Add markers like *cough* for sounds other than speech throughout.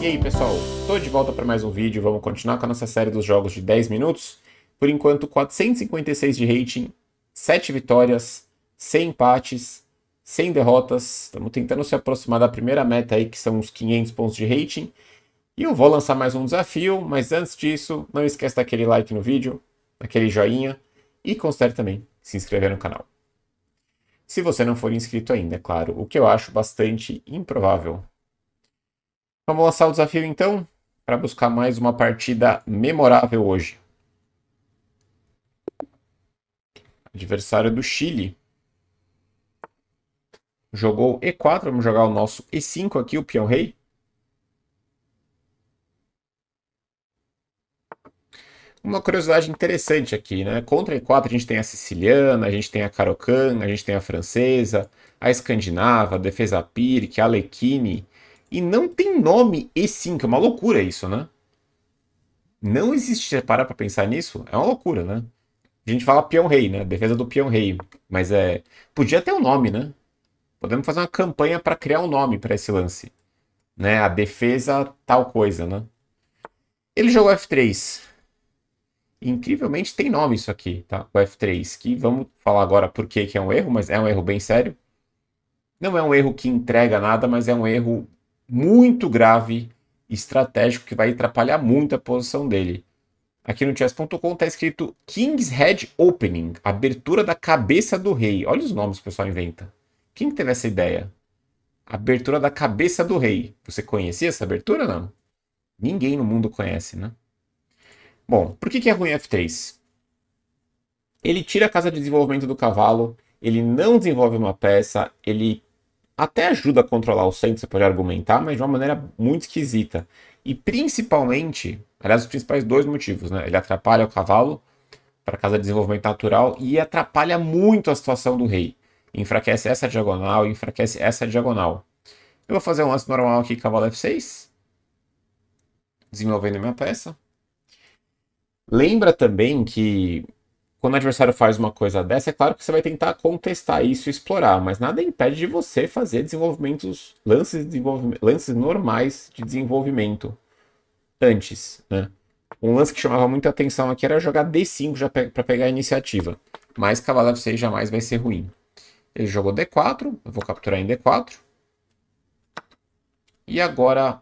E aí pessoal, tô de volta para mais um vídeo, vamos continuar com a nossa série dos jogos de 10 minutos. Por enquanto, 456 de rating, 7 vitórias, 100 empates, 100 derrotas. Estamos tentando se aproximar da primeira meta aí, que são os 500 pontos de rating. E eu vou lançar mais um desafio, mas antes disso, não esquece daquele like no vídeo, aquele joinha e considere também se inscrever no canal. Se você não for inscrito ainda, é claro, o que eu acho bastante improvável, Vamos lançar o desafio então para buscar mais uma partida memorável hoje. Adversário do Chile. Jogou E4, vamos jogar o nosso E5 aqui, o peão rei. Uma curiosidade interessante aqui, né? Contra E4 a gente tem a siciliana, a gente tem a carocan, a gente tem a francesa, a escandinava, a defesa pírica, a alequine, e não tem nome E5, é uma loucura isso, né? Não existe, parar pra pensar nisso, é uma loucura, né? A gente fala peão rei, né? Defesa do peão rei. Mas é. Podia ter um nome, né? Podemos fazer uma campanha para criar um nome para esse lance. Né? A defesa tal coisa, né? Ele jogou F3. Incrivelmente tem nome isso aqui, tá? O F3, que vamos falar agora por que é um erro, mas é um erro bem sério. Não é um erro que entrega nada, mas é um erro muito grave, estratégico, que vai atrapalhar muito a posição dele. Aqui no chess.com está escrito King's Head Opening, abertura da cabeça do rei. Olha os nomes que o pessoal inventa. Quem teve essa ideia? Abertura da cabeça do rei. Você conhecia essa abertura não? Ninguém no mundo conhece, né? Bom, por que, que é ruim F3? Ele tira a casa de desenvolvimento do cavalo, ele não desenvolve uma peça, ele até ajuda a controlar o centro, você pode argumentar, mas de uma maneira muito esquisita. E principalmente, aliás, os principais dois motivos, né? Ele atrapalha o cavalo para casa de desenvolvimento natural e atrapalha muito a situação do rei. Enfraquece essa diagonal, enfraquece essa diagonal. Eu vou fazer um lance normal aqui, cavalo F6. Desenvolvendo minha peça. Lembra também que quando o adversário faz uma coisa dessa, é claro que você vai tentar contestar isso e explorar, mas nada impede de você fazer desenvolvimentos, lances, desenvolvimento, lances normais de desenvolvimento antes, né? Um lance que chamava muita atenção aqui era jogar D5 já pe para pegar a iniciativa, mas cavalo F6 jamais vai ser ruim. Ele jogou D4, eu vou capturar em D4. E agora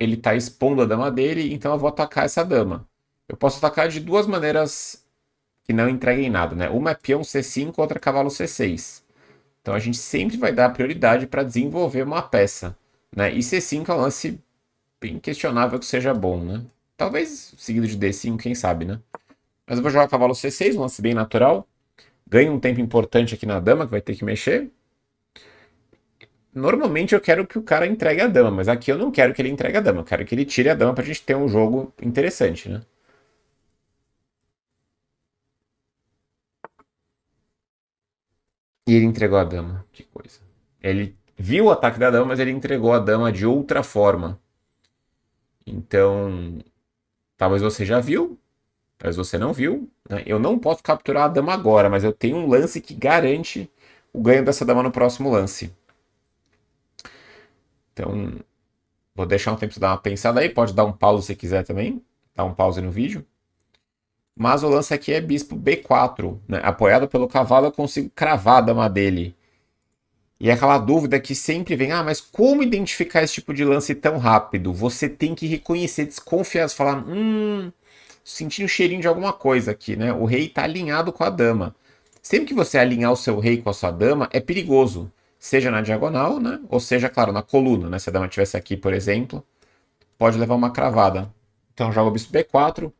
ele está expondo a dama dele, então eu vou atacar essa dama. Eu posso atacar de duas maneiras que não entreguei nada, né? Uma é peão C5, outra é cavalo C6. Então a gente sempre vai dar prioridade para desenvolver uma peça, né? E C5 é um lance bem questionável que seja bom, né? Talvez seguido de D5, quem sabe, né? Mas eu vou jogar cavalo C6, um lance bem natural. Ganho um tempo importante aqui na dama, que vai ter que mexer. Normalmente eu quero que o cara entregue a dama, mas aqui eu não quero que ele entregue a dama. Eu quero que ele tire a dama para a gente ter um jogo interessante, né? E ele entregou a dama. Que coisa. Ele viu o ataque da dama, mas ele entregou a dama de outra forma. Então, talvez você já viu, talvez você não viu. Né? Eu não posso capturar a dama agora, mas eu tenho um lance que garante o ganho dessa dama no próximo lance. Então, vou deixar um tempo para dar uma pensada aí. Pode dar um pause se quiser também. Dar um pause no vídeo. Mas o lance aqui é bispo B4, né? Apoiado pelo cavalo, eu consigo cravar a dama dele. E é aquela dúvida que sempre vem, ah, mas como identificar esse tipo de lance tão rápido? Você tem que reconhecer, desconfiar, falar, hum, sentindo um cheirinho de alguma coisa aqui, né? O rei está alinhado com a dama. Sempre que você alinhar o seu rei com a sua dama, é perigoso. Seja na diagonal, né? Ou seja, claro, na coluna, né? Se a dama estivesse aqui, por exemplo, pode levar uma cravada. Então joga o bispo B4,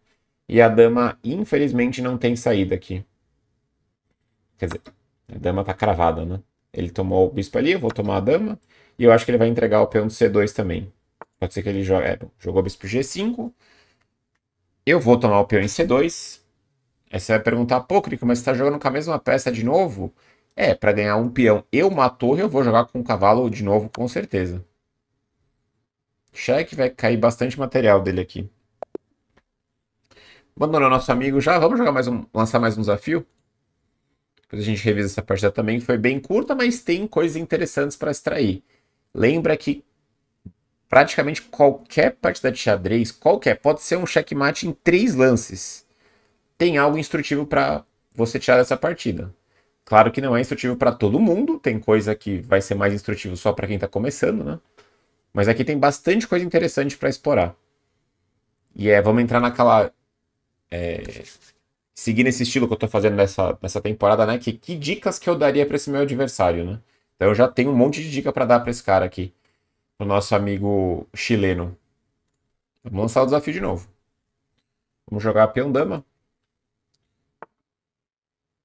e a dama, infelizmente, não tem saída aqui. Quer dizer, a dama tá cravada, né? Ele tomou o bispo ali, eu vou tomar a dama. E eu acho que ele vai entregar o peão do C2 também. Pode ser que ele jogue... É, jogou bispo G5. Eu vou tomar o peão em C2. É Aí você vai perguntar, pô, Crico, mas você tá jogando com a mesma peça de novo? É, para ganhar um peão e uma torre, eu vou jogar com o cavalo de novo, com certeza. Cheque vai cair bastante material dele aqui. Abandonou nosso amigo já. Vamos jogar mais um, lançar mais um desafio? Depois a gente revisa essa partida também, que foi bem curta, mas tem coisas interessantes para extrair. Lembra que praticamente qualquer partida de xadrez, qualquer, pode ser um checkmate em três lances. Tem algo instrutivo para você tirar dessa partida. Claro que não é instrutivo para todo mundo, tem coisa que vai ser mais instrutivo só para quem está começando, né? Mas aqui tem bastante coisa interessante para explorar. E é, vamos entrar naquela é, seguir nesse estilo que eu tô fazendo nessa, nessa temporada, né? Que, que dicas que eu daria para esse meu adversário, né? Então eu já tenho um monte de dica para dar para esse cara aqui, o nosso amigo chileno. Vamos lançar o desafio de novo. Vamos jogar a peão dama.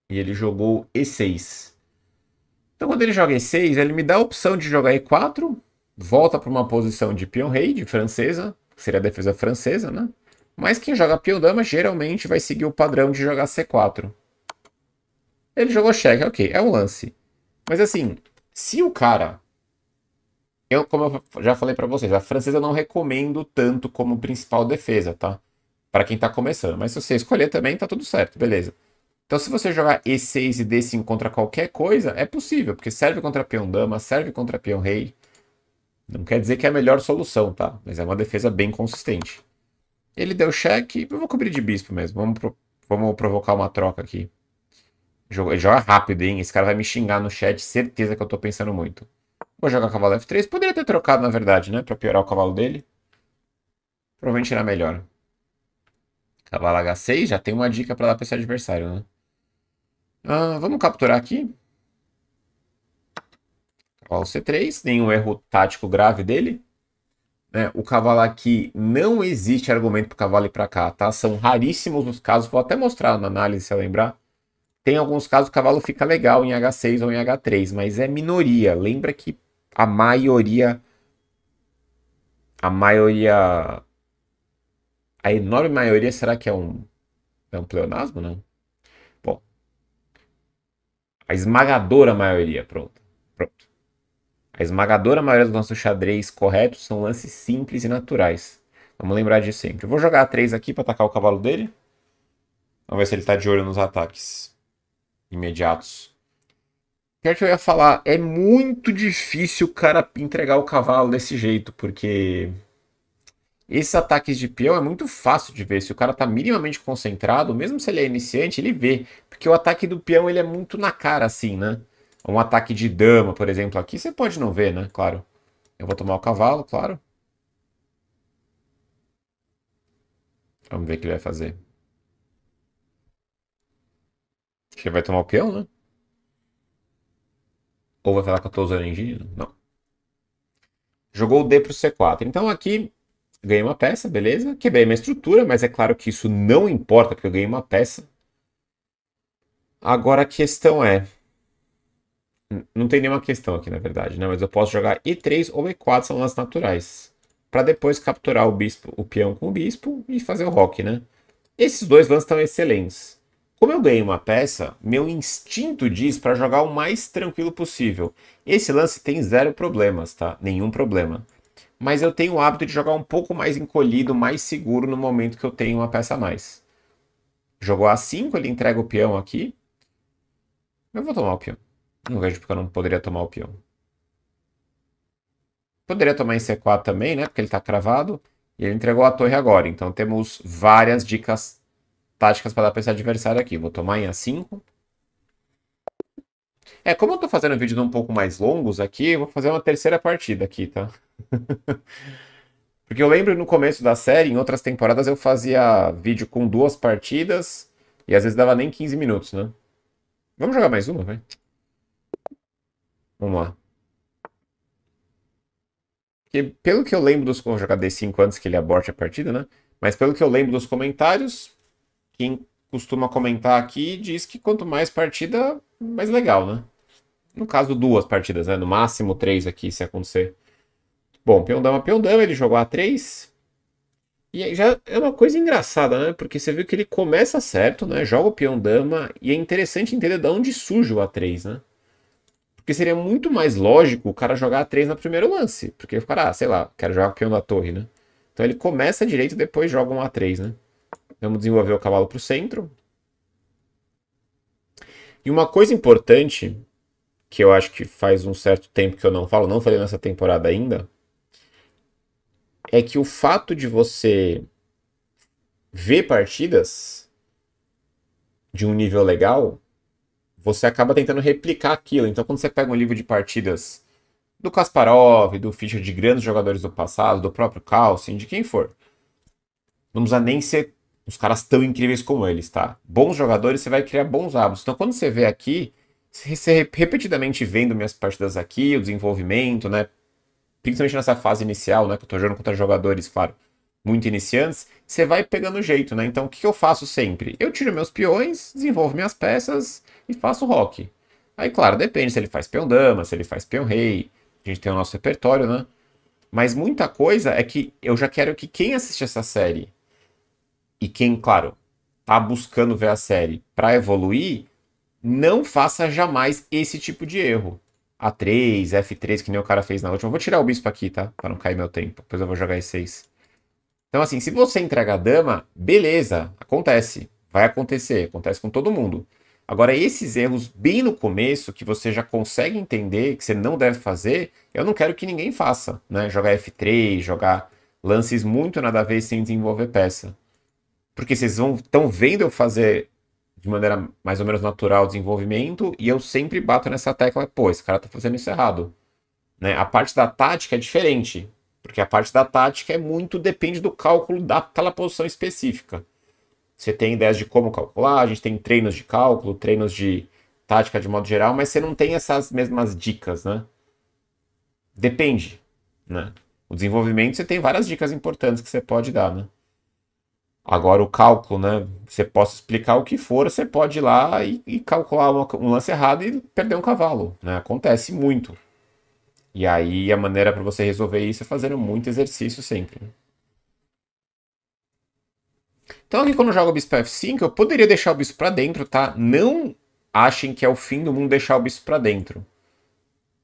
E ele jogou E6. Então quando ele joga E6, ele me dá a opção de jogar E4, volta para uma posição de peão rei, de francesa, que seria a defesa francesa, né? Mas quem joga peão dama geralmente vai seguir o padrão de jogar C4. Ele jogou cheque, ok, é um lance. Mas assim, se o cara... Eu, como eu já falei para vocês, a francesa eu não recomendo tanto como principal defesa, tá? Para quem tá começando. Mas se você escolher também, tá tudo certo, beleza. Então, se você jogar E6 e D5 contra qualquer coisa, é possível, porque serve contra peão dama, serve contra peão rei. Não quer dizer que é a melhor solução, tá? Mas é uma defesa bem consistente. Ele deu cheque. Eu vou cobrir de bispo mesmo. Vamos, pro... Vamos provocar uma troca aqui. Joga... Ele joga rápido, hein? Esse cara vai me xingar no chat. Certeza que eu tô pensando muito. Vou jogar cavalo F3. Poderia ter trocado, na verdade, né? Pra piorar o cavalo dele. Provavelmente era melhor. Cavalo H6. Já tem uma dica pra dar pra esse adversário, né? Ah, vamos capturar aqui. Cavalo C3. Nenhum erro tático grave dele né, o cavalo aqui não existe argumento para cavalo ir para cá, tá? São raríssimos os casos, vou até mostrar na análise se eu lembrar. Tem alguns casos o cavalo fica legal em H6 ou em H3, mas é minoria. Lembra que a maioria a maioria a enorme maioria será que é um é um pleonasmo, não? Bom. A esmagadora maioria, pronto. Pronto. A esmagadora maioria dos lances xadrez corretos são lances simples e naturais. Vamos lembrar disso sempre. Eu vou jogar a 3 aqui para atacar o cavalo dele. Vamos ver se ele tá de olho nos ataques imediatos. O que eu ia falar, é muito difícil o cara entregar o cavalo desse jeito, porque esses ataques de peão é muito fácil de ver. Se o cara tá minimamente concentrado, mesmo se ele é iniciante, ele vê. Porque o ataque do peão ele é muito na cara, assim, né? Um ataque de dama, por exemplo, aqui você pode não ver, né? Claro. Eu vou tomar o cavalo, claro. Vamos ver o que ele vai fazer. Acho que ele vai tomar o peão, né? Ou vai falar que eu tô usando engenho? Não. Jogou o D pro C4. Então aqui ganhei uma peça, beleza? Quebrei minha estrutura, mas é claro que isso não importa, porque eu ganhei uma peça. Agora a questão é, não tem nenhuma questão aqui, na verdade, né? Mas eu posso jogar E3 ou E4 são lances naturais. para depois capturar o bispo, o peão com o bispo e fazer o rock, né? Esses dois lances estão excelentes. Como eu ganhei uma peça, meu instinto diz para jogar o mais tranquilo possível. Esse lance tem zero problemas, tá? Nenhum problema. Mas eu tenho o hábito de jogar um pouco mais encolhido, mais seguro no momento que eu tenho uma peça a mais. Jogou A5, ele entrega o peão aqui. Eu vou tomar o peão. Não vejo porque eu não poderia tomar o peão. Poderia tomar em C4 também, né? Porque ele está cravado. E ele entregou a torre agora. Então temos várias dicas táticas para dar para esse adversário aqui. Vou tomar em A5. É, como eu estou fazendo vídeos um pouco mais longos aqui, vou fazer uma terceira partida aqui, tá? *laughs* Porque eu lembro no começo da série, em outras temporadas, eu fazia vídeo com duas partidas e às vezes dava nem 15 minutos, né? Vamos jogar mais uma, vai? Vamos lá. E pelo que eu lembro dos vou jogar D5 antes que ele aborte a partida, né? Mas pelo que eu lembro dos comentários, quem costuma comentar aqui diz que quanto mais partida, mais legal, né? No caso, duas partidas, né? No máximo três aqui, se acontecer. Bom, peão dama, peão dama, ele jogou A3. E aí já é uma coisa engraçada, né? Porque você viu que ele começa certo, né? Joga o peão dama. E é interessante entender de onde surge o A3, né? Porque seria muito mais lógico o cara jogar a 3 no primeiro lance. Porque o cara, ah, sei lá, quero jogar o peão da torre, né? Então ele começa direito e depois joga um A3, né? Vamos desenvolver o cavalo para o centro. E uma coisa importante, que eu acho que faz um certo tempo que eu não falo, não falei nessa temporada ainda, é que o fato de você ver partidas de um nível legal você acaba tentando replicar aquilo. Então, quando você pega um livro de partidas do Kasparov, do Fischer, de grandes jogadores do passado, do próprio Carlsen, de quem for, não precisa nem ser os caras tão incríveis como eles, tá? Bons jogadores, você vai criar bons hábitos. Então, quando você vê aqui, você repetidamente vendo minhas partidas aqui, o desenvolvimento, né? Principalmente nessa fase inicial, né? Que eu tô jogando contra jogadores, claro, muito iniciantes, você vai pegando o jeito, né? Então, o que eu faço sempre? Eu tiro meus peões, desenvolvo minhas peças e faço rock. Aí, claro, depende se ele faz peão dama, se ele faz peão rei. A gente tem o nosso repertório, né? Mas muita coisa é que eu já quero que quem assiste essa série e quem, claro, tá buscando ver a série para evoluir, não faça jamais esse tipo de erro. A3, F3, que nem o cara fez na última. vou tirar o bispo aqui, tá? Para não cair meu tempo. Depois eu vou jogar E6. Então, assim, se você entrega a dama, beleza, acontece. Vai acontecer, acontece com todo mundo. Agora, esses erros bem no começo, que você já consegue entender que você não deve fazer, eu não quero que ninguém faça, né? Jogar F3, jogar lances muito nada a ver sem desenvolver peça. Porque vocês vão estão vendo eu fazer de maneira mais ou menos natural o desenvolvimento e eu sempre bato nessa tecla, pô, esse cara tá fazendo isso errado. Né? A parte da tática é diferente. Porque a parte da tática é muito depende do cálculo daquela posição específica. Você tem ideias de como calcular, a gente tem treinos de cálculo, treinos de tática de modo geral, mas você não tem essas mesmas dicas, né? Depende, né? O desenvolvimento você tem várias dicas importantes que você pode dar, né? Agora o cálculo, né? Você pode explicar o que for, você pode ir lá e, e calcular um lance errado e perder um cavalo, né? Acontece muito. E aí a maneira para você resolver isso é fazendo muito exercício sempre. Então aqui quando eu jogo o bispo F5, eu poderia deixar o bispo para dentro, tá? Não achem que é o fim do mundo deixar o bispo para dentro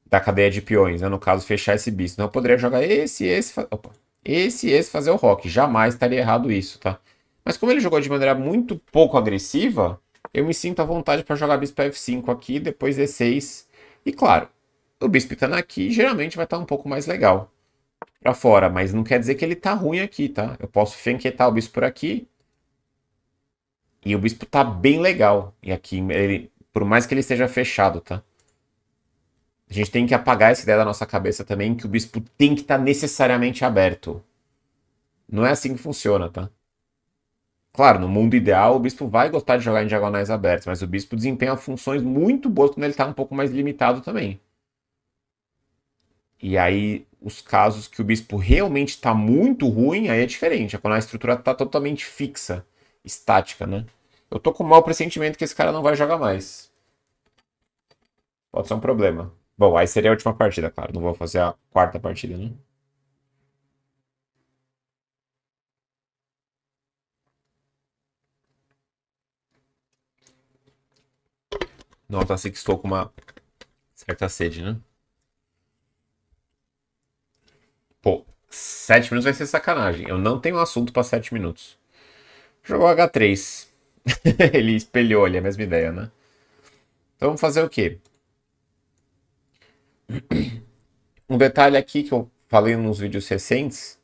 da cadeia de peões, né? No caso, fechar esse bispo. Então eu poderia jogar esse, esse, opa, esse, esse, fazer o rock. Jamais estaria errado isso, tá? Mas como ele jogou de maneira muito pouco agressiva, eu me sinto à vontade para jogar bispo F5 aqui, depois E6. E claro, o bispo estando aqui, geralmente vai estar tá um pouco mais legal para fora, mas não quer dizer que ele tá ruim aqui, tá? Eu posso fenquetar o bispo por aqui e o bispo tá bem legal. E aqui, ele, por mais que ele esteja fechado, tá? A gente tem que apagar essa ideia da nossa cabeça também que o bispo tem que estar tá necessariamente aberto. Não é assim que funciona, tá? Claro, no mundo ideal, o bispo vai gostar de jogar em diagonais abertas, mas o bispo desempenha funções muito boas quando ele está um pouco mais limitado também. E aí, os casos que o bispo realmente está muito ruim, aí é diferente. É quando a estrutura está totalmente fixa, estática, né? Eu tô com um mau pressentimento que esse cara não vai jogar mais. Pode ser um problema. Bom, aí seria a última partida, claro. Não vou fazer a quarta partida, né? Nota-se que estou com uma certa sede, né? Pô, 7 minutos vai ser sacanagem. Eu não tenho assunto para 7 minutos. Jogou H3. *laughs* ele espelhou ali a mesma ideia, né? Então vamos fazer o quê? *clears throat* Um detalhe aqui que eu falei nos vídeos recentes.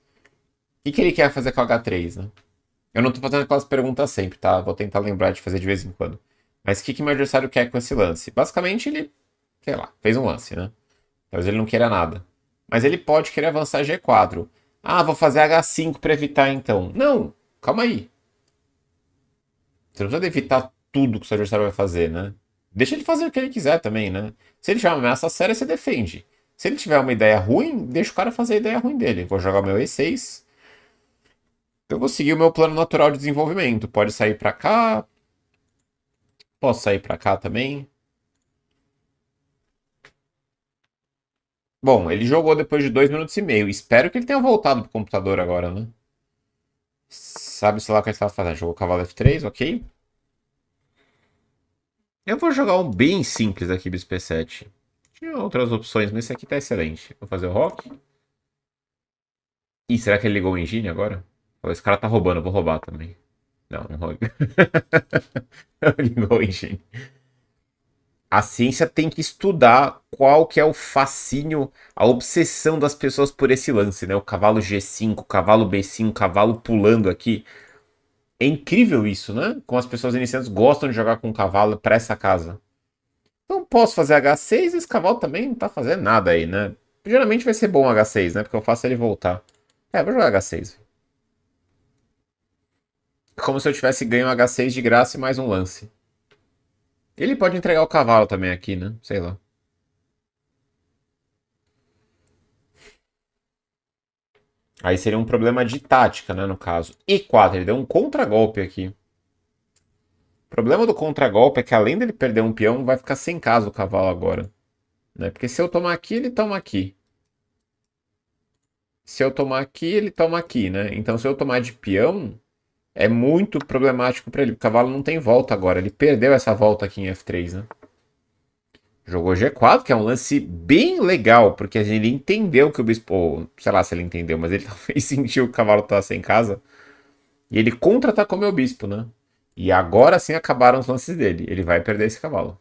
O que, que ele quer fazer com H3, né? Eu não tô fazendo aquelas perguntas sempre, tá? Vou tentar lembrar de fazer de vez em quando. Mas o que, que meu adversário quer com esse lance? Basicamente, ele, sei lá, fez um lance, né? Talvez ele não queira nada. Mas ele pode querer avançar G4. Ah, vou fazer H5 para evitar então. Não, calma aí. Você não precisa evitar tudo que o seu adversário vai fazer, né? Deixa ele fazer o que ele quiser também, né? Se ele tiver uma ameaça séria, você defende. Se ele tiver uma ideia ruim, deixa o cara fazer a ideia ruim dele. Vou jogar meu E6. Então, eu vou seguir o meu plano natural de desenvolvimento. Pode sair para cá. Posso sair para cá também. Bom, ele jogou depois de dois minutos e meio. Espero que ele tenha voltado pro computador agora, né? Sabe-se lá o que ele estava fazendo. Jogou cavalo F3, ok. Eu vou jogar um bem simples aqui, bispo P7. Tinha outras opções, mas esse aqui tá excelente. Vou fazer o rock. Ih, será que ele ligou o engine agora? Esse cara tá roubando, eu vou roubar também. Não, não rouba. *laughs* ligou o engine a ciência tem que estudar qual que é o fascínio, a obsessão das pessoas por esse lance, né? O cavalo G5, o cavalo B5, o cavalo pulando aqui. É incrível isso, né? Como as pessoas iniciantes gostam de jogar com o cavalo para essa casa. Não posso fazer H6, esse cavalo também não tá fazendo nada aí, né? Geralmente vai ser bom H6, né? Porque eu faço ele voltar. É, vou jogar H6. É como se eu tivesse ganho H6 de graça e mais um lance. Ele pode entregar o cavalo também aqui, né? Sei lá. Aí seria um problema de tática, né, no caso. E 4, ele deu um contragolpe aqui. O problema do contragolpe é que além dele perder um peão, vai ficar sem casa o cavalo agora. Né? Porque se eu tomar aqui, ele toma aqui. Se eu tomar aqui, ele toma aqui, né? Então se eu tomar de peão, é muito problemático para ele. O cavalo não tem volta agora. Ele perdeu essa volta aqui em F3, né? Jogou G4, que é um lance bem legal, porque ele entendeu que o bispo. Ou, sei lá se ele entendeu, mas ele *laughs* talvez sentiu que o cavalo tá sem casa. E ele contra-atacou meu bispo, né? E agora sim acabaram os lances dele. Ele vai perder esse cavalo.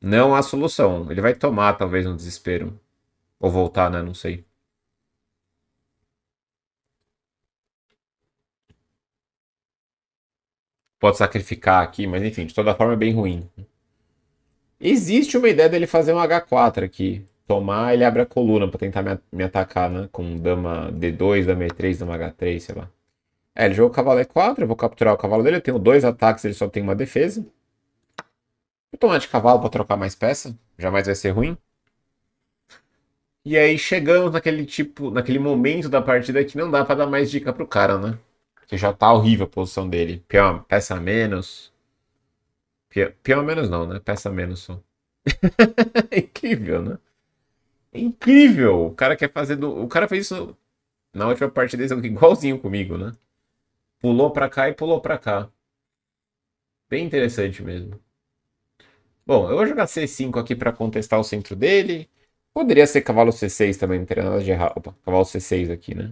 Não há solução. Ele vai tomar, talvez, um desespero. Ou voltar, né? Não sei. pode sacrificar aqui, mas enfim, de toda forma é bem ruim. Existe uma ideia dele fazer um H4 aqui. Tomar, ele abre a coluna para tentar me, me, atacar, né? Com dama D2, dama E3, dama H3, sei lá. É, ele jogou cavalo E4, eu vou capturar o cavalo dele. Eu tenho dois ataques, ele só tem uma defesa. Vou tomar de cavalo para trocar mais peça. Jamais vai ser ruim. E aí chegamos naquele tipo, naquele momento da partida que não dá para dar mais dica pro cara, né? Porque já tá horrível a posição dele. Pior, peça menos. Pior, pior menos não, né? Peça menos só. é *laughs* incrível, né? É incrível! O cara quer fazer do... O cara fez isso na última partida igualzinho comigo, né? Pulou pra cá e pulou pra cá. Bem interessante mesmo. Bom, eu vou jogar C5 aqui para contestar o centro dele. Poderia ser cavalo C6 também, não teria nada de errado. Opa, cavalo C6 aqui, né?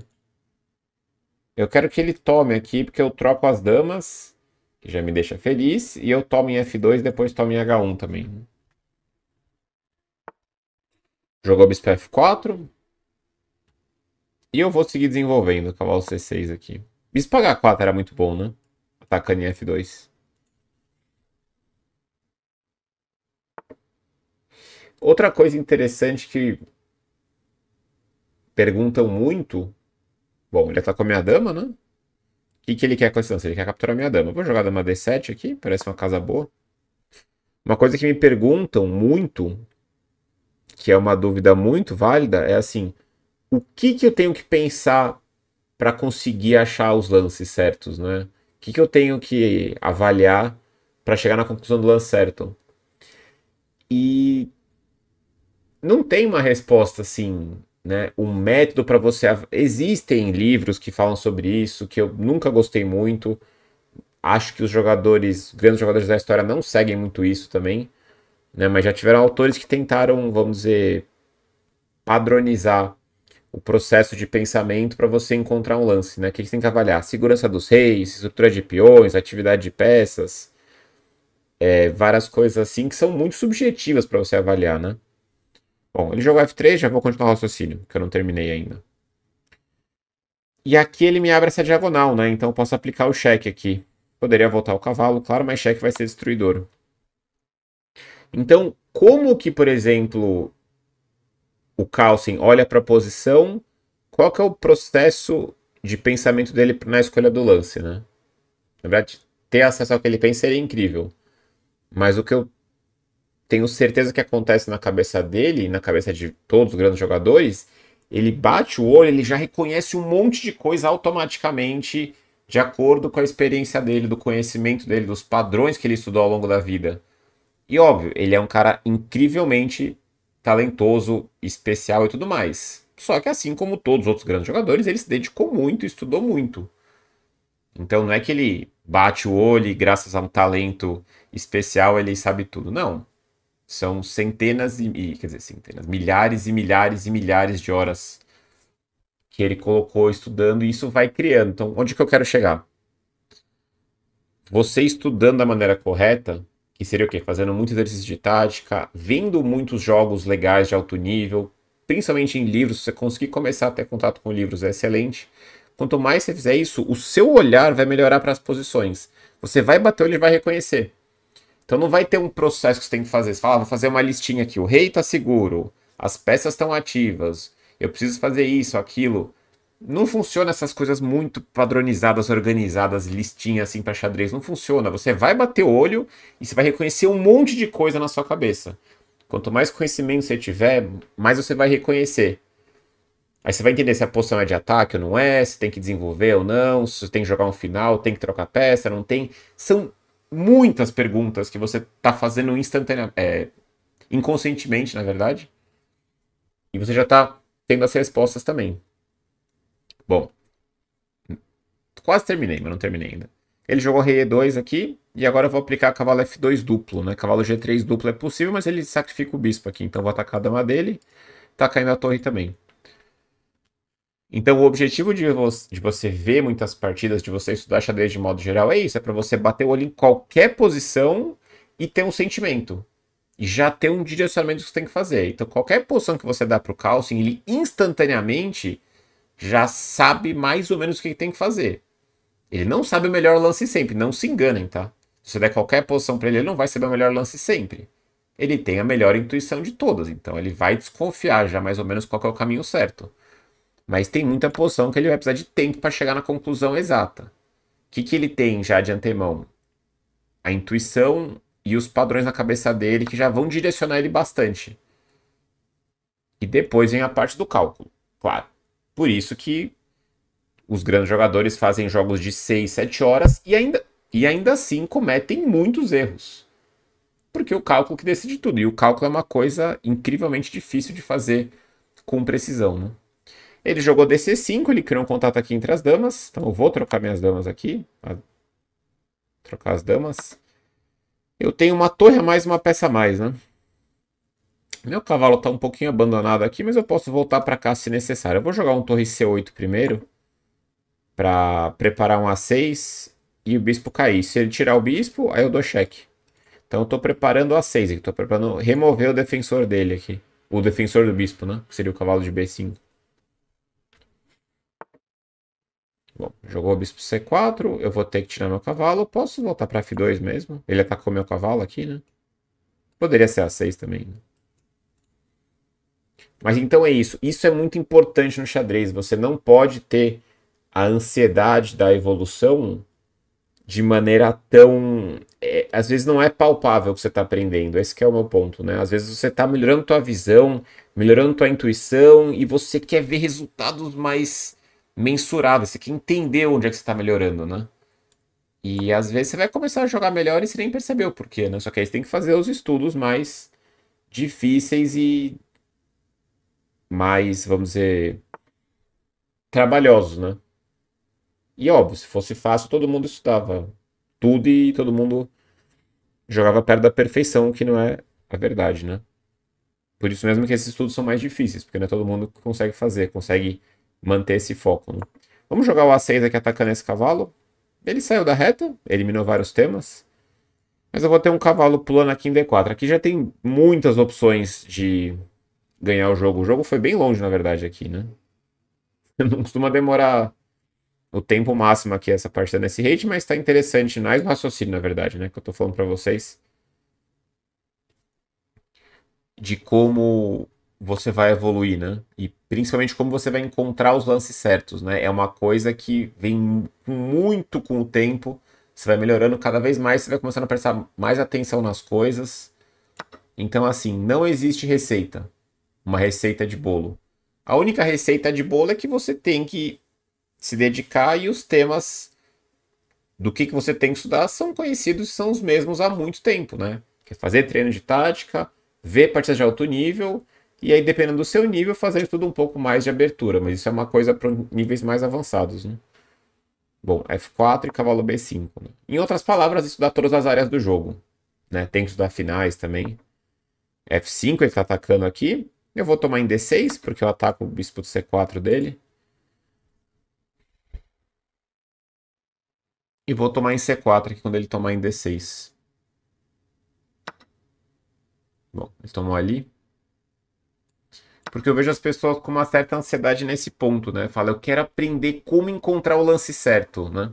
Eu quero que ele tome aqui, porque eu troco as damas, que já me deixa feliz, e eu tomo em F2 e depois tomo em H1 também. Uhum. Jogou bispo F4. E eu vou seguir desenvolvendo o cavalo C6 aqui. Bispo H4 era muito bom, né? Atacando em F2. Outra coisa interessante que perguntam muito Bom, ele atacou tá minha dama, né? O que, que ele quer com essa dança? Ele quer capturar minha dama. Vou jogar a dama D7 aqui, parece uma casa boa. Uma coisa que me perguntam muito, que é uma dúvida muito válida, é assim: o que, que eu tenho que pensar para conseguir achar os lances certos, né? O que, que eu tenho que avaliar para chegar na conclusão do lance certo? E não tem uma resposta assim né, um método para você. Existem livros que falam sobre isso, que eu nunca gostei muito. Acho que os jogadores, grandes jogadores da história, não seguem muito isso também. Né, mas já tiveram autores que tentaram, vamos dizer, padronizar o processo de pensamento para você encontrar um lance. Né? O que você tem que avaliar? Segurança dos reis, estrutura de peões, atividade de peças. É, várias coisas assim que são muito subjetivas para você avaliar, né? Bom, ele jogou F3, já vou continuar o raciocínio, que eu não terminei ainda. E aqui ele me abre essa diagonal, né? Então eu posso aplicar o cheque aqui. Poderia voltar o cavalo, claro, mas cheque vai ser destruidor. Então, como que, por exemplo, o Carlsen olha para a posição, qual que é o processo de pensamento dele na escolha do lance, né? Na verdade, ter acesso ao que ele pensa seria incrível. Mas o que eu tenho certeza que acontece na cabeça dele, na cabeça de todos os grandes jogadores, ele bate o olho, ele já reconhece um monte de coisa automaticamente de acordo com a experiência dele, do conhecimento dele, dos padrões que ele estudou ao longo da vida. E óbvio, ele é um cara incrivelmente talentoso, especial e tudo mais. Só que assim como todos os outros grandes jogadores, ele se dedicou muito, estudou muito. Então não é que ele bate o olho e graças a um talento especial ele sabe tudo, não. São centenas e, quer dizer, centenas, milhares e milhares e milhares de horas que ele colocou estudando e isso vai criando. Então, onde que eu quero chegar? Você estudando da maneira correta, que seria o quê? Fazendo muito exercício de tática, vendo muitos jogos legais de alto nível, principalmente em livros, você conseguir começar a ter contato com livros é excelente. Quanto mais você fizer isso, o seu olhar vai melhorar para as posições. Você vai bater, ele vai reconhecer. Então não vai ter um processo que você tem que fazer. Você fala, ah, vou fazer uma listinha aqui. O rei está seguro, as peças estão ativas, eu preciso fazer isso, aquilo. Não funciona essas coisas muito padronizadas, organizadas, listinha assim para xadrez. Não funciona. Você vai bater o olho e você vai reconhecer um monte de coisa na sua cabeça. Quanto mais conhecimento você tiver, mais você vai reconhecer. Aí você vai entender se a posição é de ataque ou não é, se tem que desenvolver ou não, se tem que jogar um final, tem que trocar peça, não tem. São muitas perguntas que você está fazendo instantaneamente, é, inconscientemente, na verdade. E você já está tendo as respostas também. Bom, quase terminei, mas não terminei ainda. Ele jogou rei e2 aqui, e agora eu vou aplicar cavalo f2 duplo, né? Cavalo g3 duplo é possível, mas ele sacrifica o bispo aqui, então vou atacar a dama dele. Tá caindo a torre também. Então, o objetivo de, vo de, você ver muitas partidas, de você estudar xadrez de modo geral, é isso: é para você bater o olho em qualquer posição e ter um sentimento. E já ter um direcionamento que você tem que fazer. Então, qualquer posição que você dá para o Carlsen, ele instantaneamente já sabe mais ou menos o que tem que fazer. Ele não sabe o melhor lance sempre, não se enganem, tá? Se você der qualquer posição para ele, ele não vai saber o melhor lance sempre. Ele tem a melhor intuição de todas, então ele vai desconfiar já mais ou menos qual é o caminho certo. Mas tem muita poção que ele vai precisar de tempo para chegar na conclusão exata. O que, que ele tem já de antemão? A intuição e os padrões na cabeça dele que já vão direcionar ele bastante. E depois vem a parte do cálculo, claro. Por isso que os grandes jogadores fazem jogos de 6, 7 horas e ainda, e ainda assim cometem muitos erros. Porque o cálculo que decide tudo. E o cálculo é uma coisa incrivelmente difícil de fazer com precisão, né? Ele jogou DC5, ele criou um contato aqui entre as damas. Então eu vou trocar minhas damas aqui. trocar as damas. Eu tenho uma torre a mais, uma peça a mais, né? Meu cavalo está um pouquinho abandonado aqui, mas eu posso voltar para cá se necessário. Eu vou jogar um torre C8 primeiro. para preparar um A6 e o bispo cair. Se ele tirar o bispo, aí eu dou cheque. Então eu estou preparando o A6 aqui. Tô preparando remover o defensor dele aqui. O defensor do bispo, né? Que seria o cavalo de B5. Bom, jogou o bispo c4, eu vou ter que tirar meu cavalo. posso voltar para f2 mesmo? Ele atacou meu cavalo aqui, né? Poderia ser a6 também. Né? Mas então é isso. Isso é muito importante no xadrez. Você não pode ter a ansiedade da evolução de maneira tão... É, às vezes não é palpável o que você está aprendendo. Esse é o meu ponto, né? Às vezes você está melhorando tua visão, melhorando tua intuição e você quer ver resultados mais mensurado, você quer que entender onde é que você está melhorando, né? E às vezes você vai começar a jogar melhor e você nem percebeu por quê, né? Só que aí você tem que fazer os estudos mais difíceis e mais, vamos dizer, trabalhosos, né? E óbvio, se fosse fácil, todo mundo estudava tudo e todo mundo jogava perto da perfeição, que não é a verdade, né? Por isso mesmo que esses estudos são mais difíceis, porque não é todo mundo que consegue fazer, consegue manter esse foco. Né? Vamos jogar o A6 aqui atacando esse cavalo. Ele saiu da reta, eliminou vários temas. Mas eu vou ter um cavalo pulando aqui em D4. Aqui já tem muitas opções de ganhar o jogo. O jogo foi bem longe, na verdade, aqui, né? *laughs* Não costuma demorar o tempo máximo aqui essa parte nesse rate, mas tá interessante mais raciocínio, na verdade, né? Que eu tô falando pra vocês. De como você vai evoluir, né? E principalmente como você vai encontrar os lances certos, né? É uma coisa que vem muito com o tempo. Você vai melhorando cada vez mais, você vai começando a prestar mais atenção nas coisas. Então, assim, não existe receita. Uma receita de bolo. A única receita de bolo é que você tem que se dedicar e os temas do que, que você tem que estudar são conhecidos, são os mesmos há muito tempo, né? Quer é fazer treino de tática, ver partidas de alto nível e aí, dependendo do seu nível, fazer tudo um pouco mais de abertura, mas isso é uma coisa para níveis mais avançados, né? Bom, F4 e cavalo B5. Né? Em outras palavras, estudar todas as áreas do jogo. Né? Tem que estudar finais também. F5 ele está atacando aqui. Eu vou tomar em D6, porque eu ataco o bispo do C4 dele. E vou tomar em C4 aqui quando ele tomar em D6. Bom, ele tomou ali. Porque eu vejo as pessoas com uma certa ansiedade nesse ponto, né? Fala, eu quero aprender como encontrar o lance certo, né?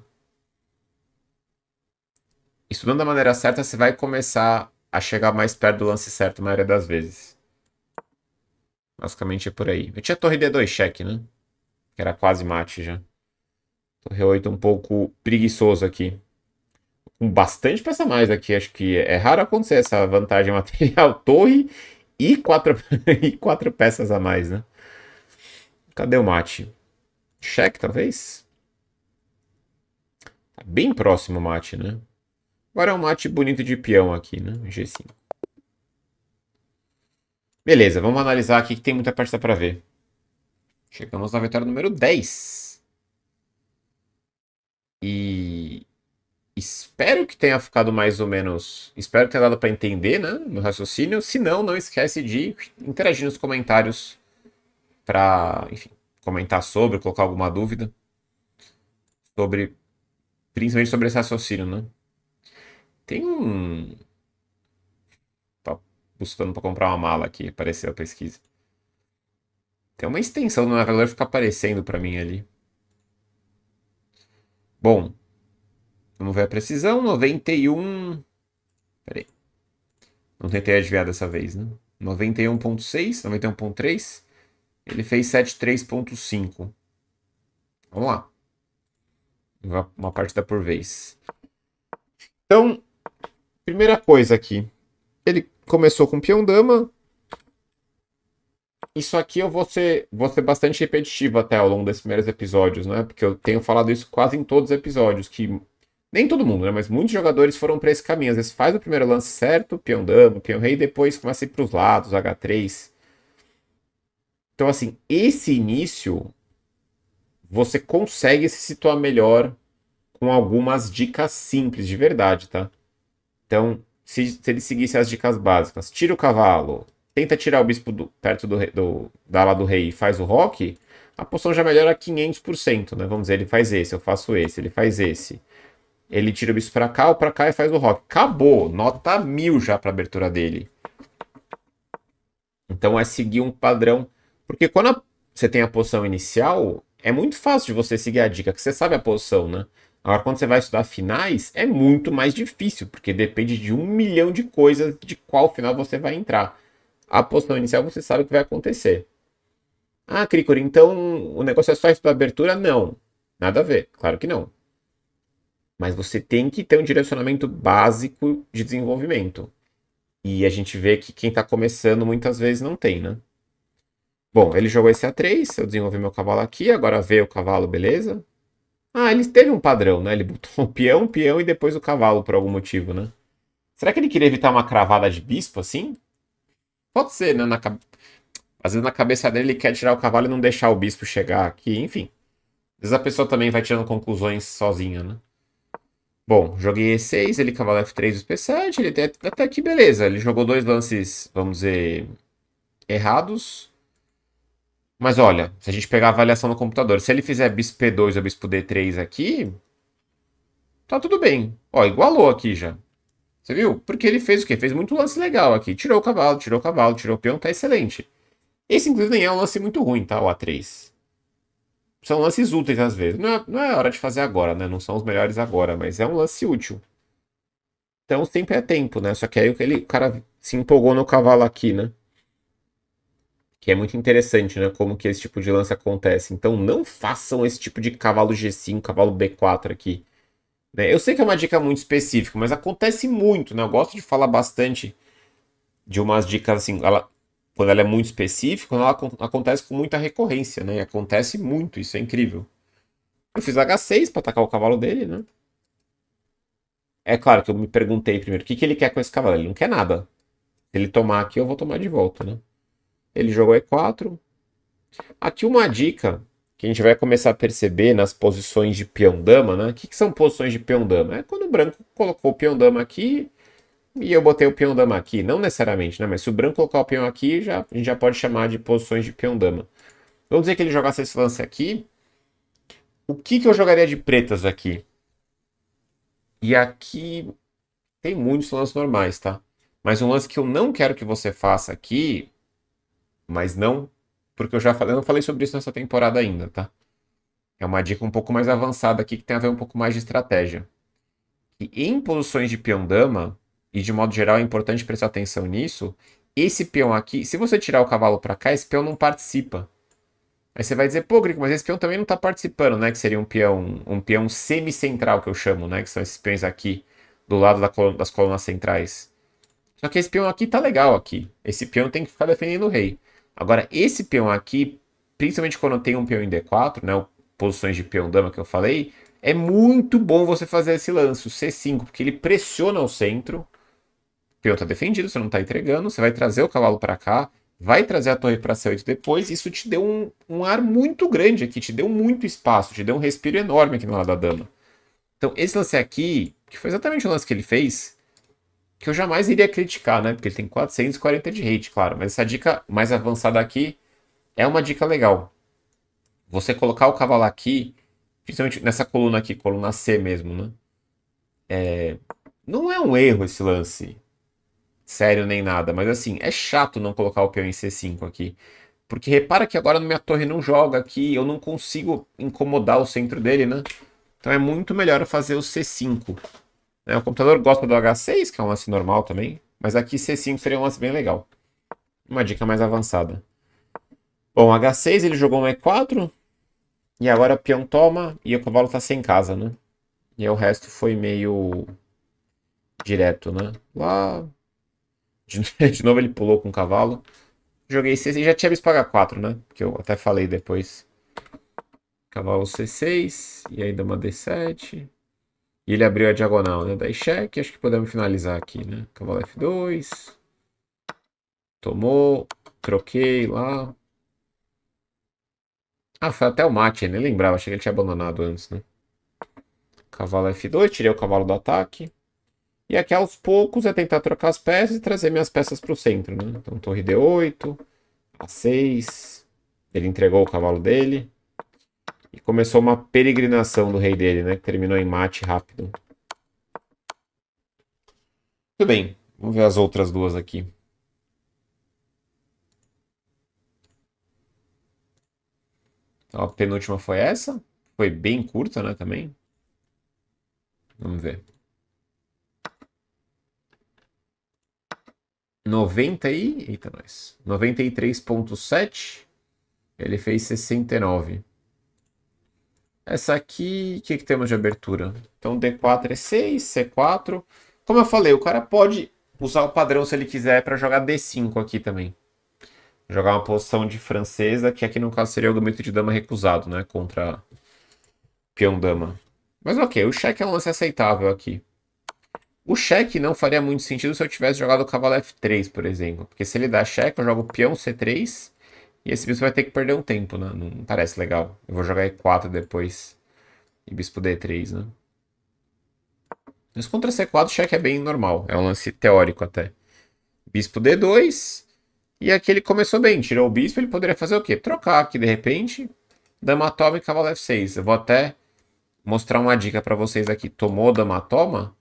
Estudando da maneira certa, você vai começar a chegar mais perto do lance certo na maioria das vezes. Basicamente é por aí. Eu tinha torre D2 cheque, né? Que era quase mate já. Torre 8 um pouco preguiçoso aqui. Com bastante peça mais aqui. Acho que é raro acontecer essa vantagem material *laughs* torre e quatro, *laughs* e quatro peças a mais, né? Cadê o mate? Cheque, talvez? Tá bem próximo o mate, né? Agora é um mate bonito de peão aqui, né? G5. Beleza, vamos analisar aqui que tem muita partida para ver. Chegamos na vitória número 10. E Espero que tenha ficado mais ou menos. Espero que tenha dado para entender, né? No raciocínio. Se não, não esquece de interagir nos comentários para, enfim, comentar sobre, colocar alguma dúvida sobre, principalmente sobre esse raciocínio, né? Tem um tá buscando para comprar uma mala aqui, apareceu a pesquisa. Tem uma extensão do navegador fica aparecendo para mim ali. Bom, Vamos ver a precisão. 91. Peraí. Não tentei adivinhar dessa vez, né? 91.6, 91.3. Ele fez 73.5. Vamos lá. Uma partida por vez. Então, primeira coisa aqui. Ele começou com peão-dama. Isso aqui eu vou ser, vou ser bastante repetitivo até ao longo desses primeiros episódios, né? Porque eu tenho falado isso quase em todos os episódios, que nem todo mundo, né? Mas muitos jogadores foram para esse caminho. Às vezes faz o primeiro lance certo, peão dama, peão rei, depois começa a ir para os lados, H3. Então, assim, esse início você consegue se situar melhor com algumas dicas simples de verdade, tá? Então, se, se ele seguisse as dicas básicas, tira o cavalo, tenta tirar o bispo do, perto do, do, da ala do rei e faz o rock, a posição já melhora 500%, né? Vamos dizer, ele faz esse, eu faço esse, ele faz esse. Ele tira o bicho pra cá ou pra cá e faz o rock. Acabou. Nota mil já pra abertura dele. Então é seguir um padrão. Porque quando a... você tem a posição inicial, é muito fácil de você seguir a dica, que você sabe a posição, né? Agora, quando você vai estudar finais, é muito mais difícil, porque depende de um milhão de coisas de qual final você vai entrar. A posição inicial você sabe o que vai acontecer. Ah, Cricor, então o negócio é só estudar abertura? Não. Nada a ver. Claro que não. Mas você tem que ter um direcionamento básico de desenvolvimento. E a gente vê que quem está começando muitas vezes não tem, né? Bom, ele jogou esse A3, eu desenvolvi meu cavalo aqui, agora vê o cavalo, beleza? Ah, ele teve um padrão, né? Ele *laughs* botou um peão, peão e depois o cavalo por algum motivo, né? Será que ele queria evitar uma cravada de bispo assim? Pode ser, né? Na, às vezes na cabeça dele ele quer tirar o cavalo e não deixar o bispo chegar aqui, enfim. Às vezes a pessoa também vai tirando conclusões sozinha, né? Bom, joguei E6, ele cavalo F3 o P7, ele até, até aqui beleza. Ele jogou dois lances, vamos dizer, errados. Mas olha, se a gente pegar a avaliação no computador, se ele fizer bispo P2 ou bispo D3 aqui, tá tudo bem. Ó, igualou aqui já. Você viu? Porque ele fez o quê? Fez muito lance legal aqui. Tirou o cavalo, tirou o cavalo, tirou o peão, tá excelente. Esse, inclusive, nem é um lance muito ruim, tá? O A3 são lances úteis às vezes. Não é, não é hora de fazer agora, né? Não são os melhores agora, mas é um lance útil. Então sempre é tempo, né? Só que aí ele, o cara se empolgou no cavalo aqui, né? Que é muito interessante, né? Como que esse tipo de lance acontece. Então não façam esse tipo de cavalo G5, cavalo B4 aqui. Né? Eu sei que é uma dica muito específica, mas acontece muito, né? Eu gosto de falar bastante de umas dicas assim, ela, quando ela é muito específica, quando ela acontece com muita recorrência, né? E acontece muito, isso é incrível. Eu fiz H6 para atacar o cavalo dele, né? É claro que eu me perguntei primeiro, o que, que ele quer com esse cavalo? Ele não quer nada. Se ele tomar aqui, eu vou tomar de volta, né? Ele jogou E4. Aqui uma dica que a gente vai começar a perceber nas posições de peão-dama, né? O que, que são posições de peão-dama? É quando o branco colocou o peão-dama aqui, e eu botei o peão dama aqui, não necessariamente, né? Mas se o branco colocar o peão aqui, já, a gente já pode chamar de posições de peão dama. Vamos dizer que ele jogasse esse lance aqui. O que, que eu jogaria de pretas aqui? E aqui tem muitos lances normais, tá? Mas um lance que eu não quero que você faça aqui, mas não, porque eu já falei, eu não falei sobre isso nessa temporada ainda, tá? É uma dica um pouco mais avançada aqui que tem a ver um pouco mais de estratégia. E em posições de peão dama, e de modo geral é importante prestar atenção nisso, esse peão aqui, se você tirar o cavalo para cá, esse peão não participa. Aí você vai dizer, pô, Grico, mas esse peão também não está participando, né? Que seria um peão, um peão semicentral, que eu chamo, né? Que são esses peões aqui, do lado da coluna, das colunas centrais. Só que esse peão aqui tá legal aqui. Esse peão tem que ficar defendendo o rei. Agora, esse peão aqui, principalmente quando tem um peão em D4, né? Posições de peão-dama que eu falei, é muito bom você fazer esse lance, o C5, porque ele pressiona o centro peão está defendido, você não está entregando, você vai trazer o cavalo para cá, vai trazer a torre para C8 depois, isso te deu um, um ar muito grande aqui, te deu muito espaço, te deu um respiro enorme aqui no lado da dama. Então, esse lance aqui, que foi exatamente o lance que ele fez, que eu jamais iria criticar, né? Porque ele tem 440 de rate, claro. Mas essa dica mais avançada aqui é uma dica legal. Você colocar o cavalo aqui, principalmente nessa coluna aqui, coluna C mesmo, né? É... Não é um erro esse lance sério nem nada, mas assim, é chato não colocar o peão em C5 aqui. Porque repara que agora minha torre não joga aqui, eu não consigo incomodar o centro dele, né? Então é muito melhor fazer o C5. Né? O computador gosta do H6, que é um lance normal também, mas aqui C5 seria um lance bem legal. Uma dica mais avançada. Bom, H6 ele jogou um E4, e agora o peão toma, e o cavalo tá sem casa, né? E aí o resto foi meio direto, né? Lá *laughs* De novo ele pulou com o cavalo. Joguei C6 e já tinha bispo H4, né? Que eu até falei depois. Cavalo C6, e aí uma D7. E ele abriu a diagonal, né? Daí cheque, acho que podemos finalizar aqui, né? Cavalo F2. Tomou, troquei lá. Ah, foi até o mate, nem lembrava, achei que ele tinha abandonado antes, né? Cavalo F2, tirei o cavalo do ataque. E aqui aos poucos é tentar trocar as peças e trazer minhas peças para o centro, né? Então torre D8, A6, ele entregou o cavalo dele. E começou uma peregrinação do rei dele, né? Que terminou em mate rápido. Muito bem, vamos ver as outras duas aqui. Então, a penúltima foi essa. Foi bem curta, né, também. Vamos ver. 90 e... Eita, nós. 93.7. Ele fez 69. Essa aqui, o que, que temos de abertura? Então, D4 é 6, C4. Como eu falei, o cara pode usar o padrão se ele quiser para jogar D5 aqui também. Jogar uma posição de francesa, que aqui no caso seria o argumento de dama recusado, né? Contra peão-dama. Mas ok, o cheque é um lance aceitável aqui. O cheque não faria muito sentido se eu tivesse jogado o cavalo F3, por exemplo. Porque se ele dá cheque, eu jogo o peão C3. E esse bispo vai ter que perder um tempo, né? Não parece legal. Eu vou jogar E4 depois. E bispo D3, né? Mas contra C4 o cheque é bem normal. É um lance teórico até. Bispo D2. E aqui ele começou bem. Tirou o bispo, ele poderia fazer o quê? Trocar aqui de repente. Dama toma e cavalo F6. Eu vou até mostrar uma dica para vocês aqui. Tomou dama toma.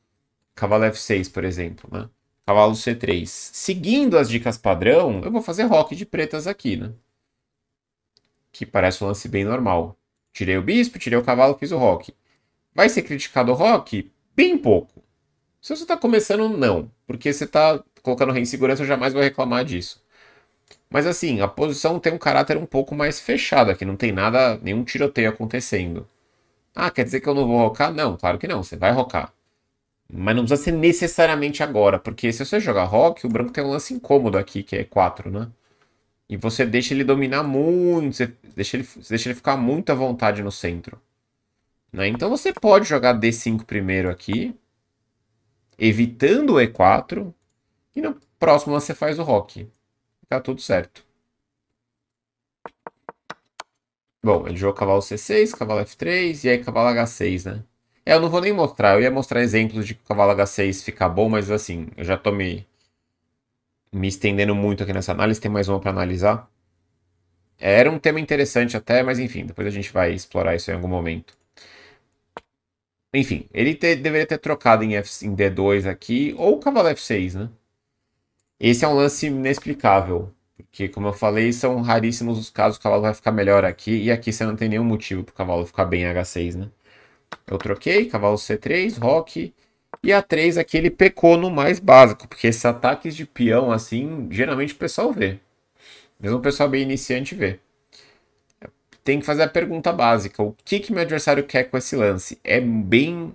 Cavalo F6, por exemplo, né? Cavalo C3. Seguindo as dicas padrão, eu vou fazer rock de pretas aqui, né? Que parece um lance bem normal. Tirei o bispo, tirei o cavalo, fiz o rock. Vai ser criticado o rock? Bem pouco. Se você está começando, não. Porque você está colocando rei em segurança, eu jamais vou reclamar disso. Mas assim, a posição tem um caráter um pouco mais fechado aqui. Não tem nada, nenhum tiroteio acontecendo. Ah, quer dizer que eu não vou rocar? Não, claro que não. Você vai rocar. Mas não precisa ser necessariamente agora, porque se você jogar rock, o branco tem um lance incômodo aqui, que é 4, né? E você deixa ele dominar muito, você deixa ele, você deixa ele ficar muito à vontade no centro. Né? Então você pode jogar D5 primeiro aqui, evitando o E4, e no próximo você faz o rock. Tá tudo certo. Bom, ele jogou cavalo C6, cavalo F3 e aí cavalo H6, né? É, eu não vou nem mostrar. Eu ia mostrar exemplos de que o cavalo H6 fica bom, mas assim, eu já tô me, me estendendo muito aqui nessa análise. Tem mais uma para analisar. era um tema interessante até, mas enfim, depois a gente vai explorar isso em algum momento. Enfim, ele deveria ter trocado em, F, em D2 aqui, ou cavalo F6, né? Esse é um lance inexplicável. Porque, como eu falei, são raríssimos os casos que o cavalo vai ficar melhor aqui. E aqui você não tem nenhum motivo para o cavalo ficar bem H6, né? Eu troquei, cavalo C3, rock. E A3 aqui é ele pecou no mais básico, porque esses ataques de peão, assim, geralmente o pessoal vê. Mesmo o pessoal bem iniciante vê. Tem que fazer a pergunta básica. O que, que meu adversário quer com esse lance? É bem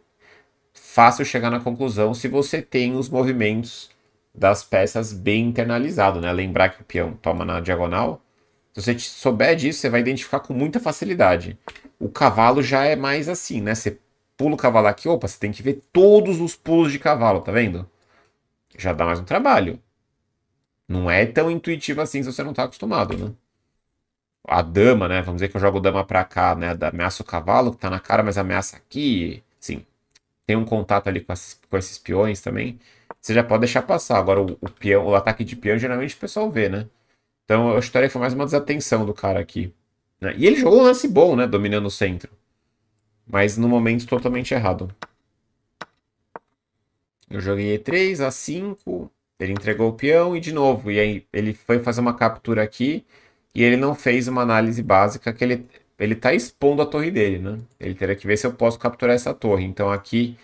fácil chegar na conclusão se você tem os movimentos das peças bem internalizado, né? Lembrar que o peão toma na diagonal, se você souber disso, você vai identificar com muita facilidade. O cavalo já é mais assim, né? Você pula o cavalo aqui, opa, você tem que ver todos os pulos de cavalo, tá vendo? Já dá mais um trabalho. Não é tão intuitivo assim se você não tá acostumado, né? A dama, né? Vamos dizer que eu jogo dama pra cá, né? Ameaça o cavalo que tá na cara, mas ameaça aqui. Sim. Tem um contato ali com, as, com esses peões também. Você já pode deixar passar. Agora, o, o peão, o ataque de peão, geralmente o pessoal vê, né? Então eu acho que foi mais uma desatenção do cara aqui. Né? E ele jogou um lance bom, né? Dominando o centro. Mas no momento totalmente errado. Eu joguei E3, A5, ele entregou o peão e de novo. E aí ele foi fazer uma captura aqui e ele não fez uma análise básica que ele, ele tá expondo a torre dele, né? Ele teria que ver se eu posso capturar essa torre. Então aqui,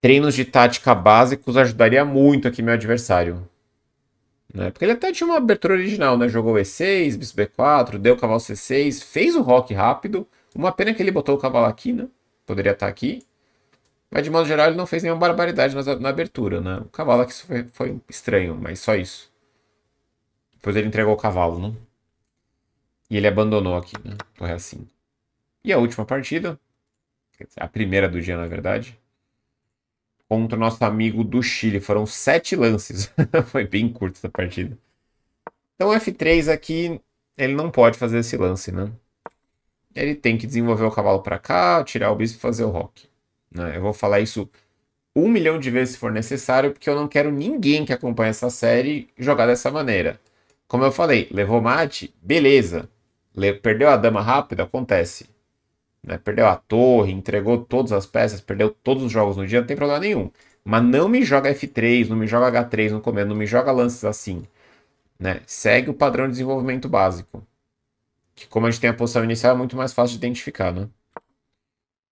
treinos de tática básicos ajudaria muito aqui meu adversário. Né? Porque ele até tinha uma abertura original, né? Jogou E6, bispo B4, deu cavalo C6, fez o rock rápido. Uma pena que ele botou o cavalo aqui, né? Poderia estar tá aqui. Mas de modo geral ele não fez nenhuma barbaridade na, na abertura, né? O cavalo aqui foi, foi estranho, mas só isso. Depois ele entregou o cavalo, né? E ele abandonou aqui, né? Torre assim. E a última partida, a primeira do dia, na verdade, contra o nosso amigo do Chile. Foram sete lances. *laughs* Foi bem curto essa partida. Então o F3 aqui, ele não pode fazer esse lance, né? Ele tem que desenvolver o cavalo para cá, tirar o bispo e fazer o rock. Né? Eu vou falar isso um milhão de vezes se for necessário, porque eu não quero ninguém que acompanha essa série jogar dessa maneira. Como eu falei, levou mate, beleza. Le perdeu a dama rápida, acontece. Né? Perdeu a torre, entregou todas as peças, perdeu todos os jogos no dia, não tem problema nenhum. Mas não me joga F3, não me joga H3 no começo, não me joga lances assim. Né? Segue o padrão de desenvolvimento básico. Que como a gente tem a posição inicial, é muito mais fácil de identificar, né?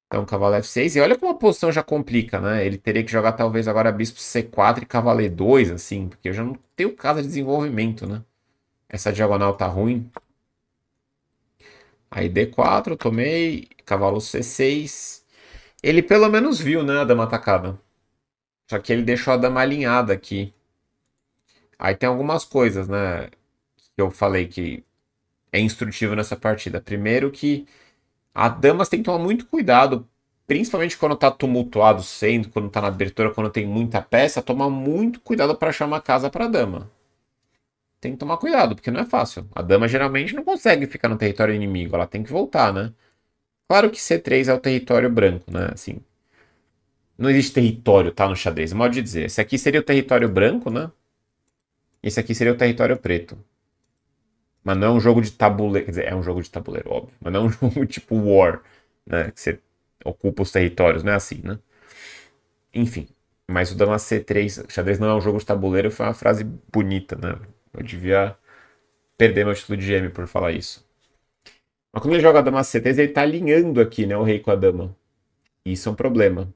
Então, cavalo F6. E olha como a posição já complica, né? Ele teria que jogar talvez agora bispo C4 e cavalo E2, assim. Porque eu já não tenho casa de desenvolvimento, né? Essa diagonal tá ruim. Aí D4, tomei. Cavalo C6. Ele pelo menos viu, né, a dama atacada. Só que ele deixou a dama alinhada aqui. Aí tem algumas coisas, né, que eu falei que é instrutivo nessa partida. Primeiro que a damas tem que tomar muito cuidado, principalmente quando tá tumultuado sendo, quando tá na abertura, quando tem muita peça, tomar muito cuidado para chamar a casa para dama tem que tomar cuidado, porque não é fácil. A dama geralmente não consegue ficar no território inimigo, ela tem que voltar, né? Claro que C3 é o território branco, né? Assim, não existe território, tá, no xadrez. Modo de dizer, esse aqui seria o território branco, né? Esse aqui seria o território preto. Mas não é um jogo de tabuleiro, quer dizer, é um jogo de tabuleiro, óbvio. Mas não é um *laughs* jogo tipo War, né? Que você ocupa os territórios, não é assim, né? Enfim, mas o dama C3, xadrez não é um jogo de tabuleiro, foi uma frase bonita, né? Eu devia perder meu título de GM por falar isso. Mas quando ele joga a dama C3, ele está alinhando aqui, né? O rei com a dama. Isso é um problema.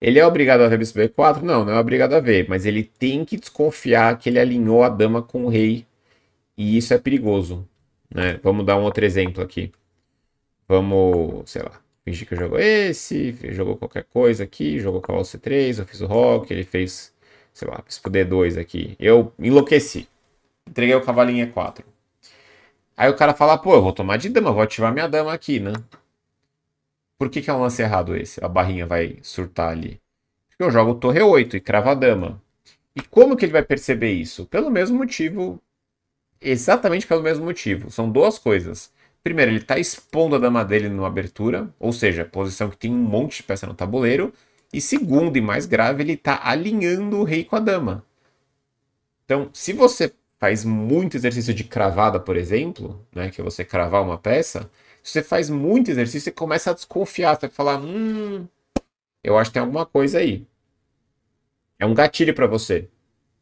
Ele é obrigado a ver bispo B4? Não, não é obrigado a ver. Mas ele tem que desconfiar que ele alinhou a dama com o rei. E isso é perigoso. Né? Vamos dar um outro exemplo aqui. Vamos, sei lá, fingir que eu jogo esse, jogou qualquer coisa aqui, jogou cavalo C3, eu fiz o rock, ele fez sei lá, bispo D2 aqui. Eu enlouqueci. Entreguei o cavalinho E4. Aí o cara fala, pô, eu vou tomar de dama, vou ativar minha dama aqui, né? Por que, que é um lance errado esse? A barrinha vai surtar ali. Porque eu jogo torre 8 e cravo a dama. E como que ele vai perceber isso? Pelo mesmo motivo. Exatamente pelo mesmo motivo. São duas coisas. Primeiro, ele está expondo a dama dele numa abertura, ou seja, posição que tem um monte de peça no tabuleiro. E segundo e mais grave, ele está alinhando o rei com a dama. Então, se você faz muito exercício de cravada, por exemplo, né, que é você cravar uma peça, se você faz muito exercício, você começa a desconfiar, você vai falar, hum, eu acho que tem alguma coisa aí. É um gatilho para você.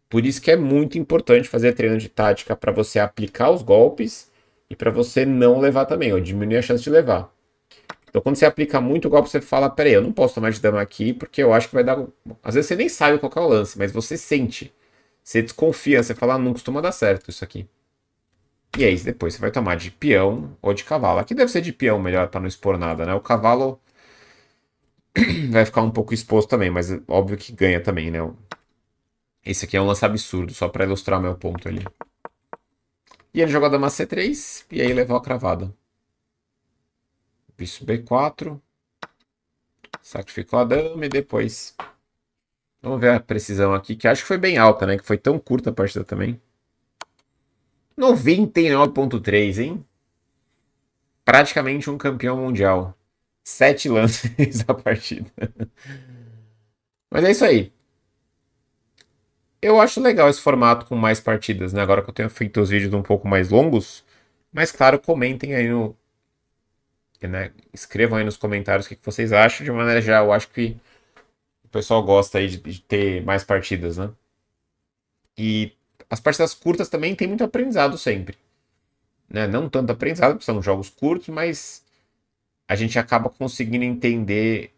Por isso que é muito importante fazer treino de tática para você aplicar os golpes e para você não levar também, ou diminuir a chance de levar. Então, quando você aplica muito golpe, você fala: peraí, eu não posso tomar de dano aqui, porque eu acho que vai dar. Às vezes você nem sabe qual é o lance, mas você sente. Você desconfia, você fala: ah, não costuma dar certo isso aqui. E aí, depois você vai tomar de peão ou de cavalo. Aqui deve ser de peão melhor para não expor nada, né? O cavalo *clears throat* vai ficar um pouco exposto também, mas óbvio que ganha também, né? Esse aqui é um lance absurdo, só para ilustrar meu ponto ali. E ele jogou a dama C3 e aí levou a cravada bispo B4. Sacrificou a dama e depois... Vamos ver a precisão aqui, que acho que foi bem alta, né? Que foi tão curta a partida também. 99.3, hein? Praticamente um campeão mundial. Sete lances *laughs* a partida. Mas é isso aí. Eu acho legal esse formato com mais partidas, né? Agora que eu tenho feito os vídeos um pouco mais longos. Mas claro, comentem aí no, né? Escrevam aí nos comentários o que vocês acham. De maneira geral, eu acho que o pessoal gosta aí de, de ter mais partidas, né? E as partidas curtas também tem muito aprendizado sempre. Né? Não tanto aprendizado, porque são jogos curtos, mas a gente acaba conseguindo entender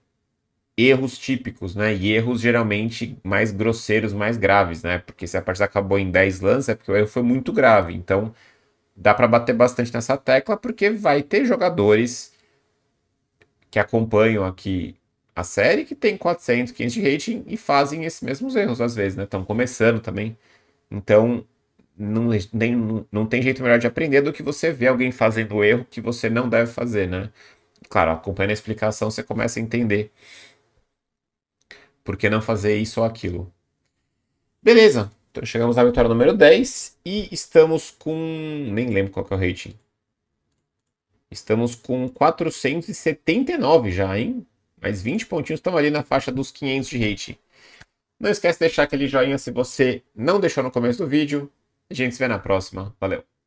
erros típicos, né? E erros geralmente mais grosseiros, mais graves, né? Porque se a partida acabou em 10 lances, é porque o erro foi muito grave. Então, dá para bater bastante nessa tecla porque vai ter jogadores que acompanham aqui a série que tem 400, 500 de rating e fazem esses mesmos erros às vezes, né? Estão começando também. Então, não, é, nem, não tem jeito melhor de aprender do que você ver alguém fazendo o erro que você não deve fazer, né? Claro, acompanhando a explicação você começa a entender por que não fazer isso ou aquilo. Beleza, então, chegamos na vitória número 10 e estamos com. Nem lembro qual é o rating. Estamos com 479 já, hein? Mais 20 pontinhos estão ali na faixa dos 500 de rating. Não esquece de deixar aquele joinha se você não deixou no começo do vídeo. A gente se vê na próxima. Valeu!